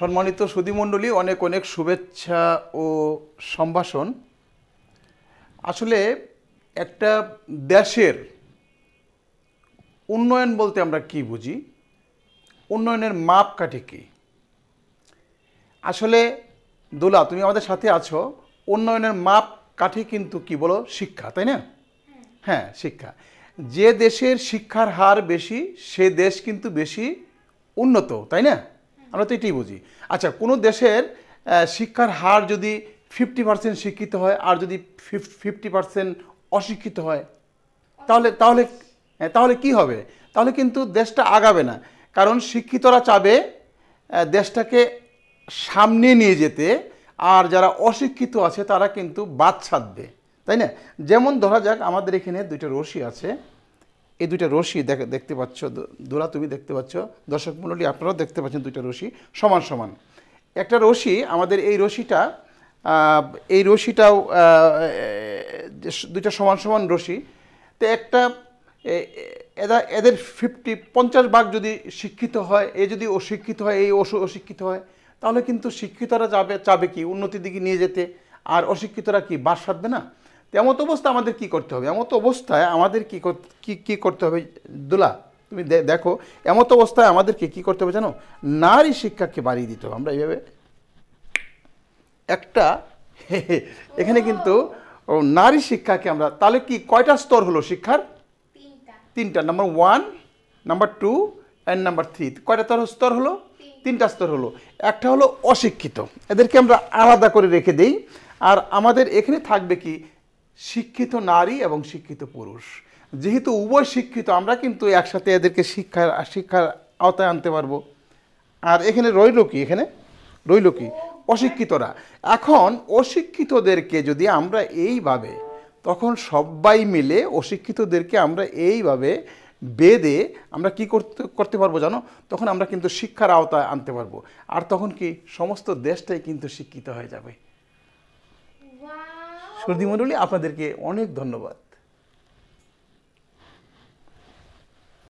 সম্মানিত সুদীমণ্ডলী অনেক অনেক শুভেচ্ছা ও সম্ভাষণ আসলে একটা দেশের উন্নয়ন বলতে আমরা কি বুঝি উন্নয়নের মাপকাঠি কী আসলে দোলা তুমি আমাদের সাথে আছো উন্নয়নের মাপ কিন্তু কি বলো শিক্ষা তাই না হ্যাঁ শিক্ষা যে দেশের শিক্ষার হার বেশি সে দেশ কিন্তু বেশি উন্নত তাই না আমরা তো এটাই বুঝি আচ্ছা কোনো দেশের শিক্ষার হার যদি ফিফটি পার্সেন্ট শিক্ষিত হয় আর যদি ফিফটি পার্সেন্ট অশিক্ষিত হয় তাহলে তাহলে হ্যাঁ, তাহলে কি হবে তাহলে কিন্তু দেশটা আগাবে না কারণ শিক্ষিতরা চাবে দেশটাকে সামনে নিয়ে যেতে আর যারা অশিক্ষিত আছে তারা কিন্তু বাদ সাধবে তাই না যেমন ধরা যাক আমাদের এখানে দুইটা রশি আছে এই দুইটা রশি দেখতে পাচ্ছ দোলা তুমি দেখতে পাচ্ছ দর্শক মণ্ডলী আপনারাও দেখতে পাচ্ছেন দুইটা রশি সমান সমান একটা রশি আমাদের এই রশিটা এই রশিটাও দুইটা সমান সমান রশি তো একটা এদের এদের ফিফটি পঞ্চাশ ভাগ যদি শিক্ষিত হয় এ যদি অশিক্ষিত হয় এই অশিক্ষিত হয় তাহলে কিন্তু শিক্ষিতরা যাবে চাবে কি উন্নতির দিকে নিয়ে যেতে আর অশিক্ষিতরা কি বাস সাধবে না এমত অবস্থা আমাদের কি করতে হবে এমত অবস্থায় আমাদের কি কি করতে হবে দুলা তুমি দেখো এমত অবস্থায় আমাদেরকে কি করতে হবে জানো নারী শিক্ষাকে বাড়িয়ে দিতে হবে আমরা এইভাবে একটা এখানে কিন্তু নারী শিক্ষাকে আমরা তাহলে কি কয়টা স্তর হলো শিক্ষার তিনটা number one number two and number three কয়টা তার স্তর হলো তিনটা স্তর হলো একটা হলো অশিক্ষিত এদেরকে আমরা আলাদা করে রেখে দিই আর আমাদের এখানে থাকবে কি শিক্ষিত নারী এবং শিক্ষিত পুরুষ যেহেতু উভয় শিক্ষিত আমরা কিন্তু একসাথে এদেরকে শিক্ষার শিক্ষার আওতায় আনতে পারবো আর এখানে রইল কি এখানে রইল কি অশিক্ষিতরা এখন অশিক্ষিতদেরকে যদি আমরা এইভাবে তখন সবাই মিলে অশিক্ষিতদেরকে আমরা এইভাবে বেদে আমরা কি করতে করতে পারবো জানো তখন আমরা কিন্তু শিক্ষার আওতায় আনতে পারবো আর তখন কি সমস্ত দেশটাই কিন্তু শিক্ষিত হয়ে যাবে সর্দি মন্ডলী আপনাদেরকে অনেক ধন্যবাদ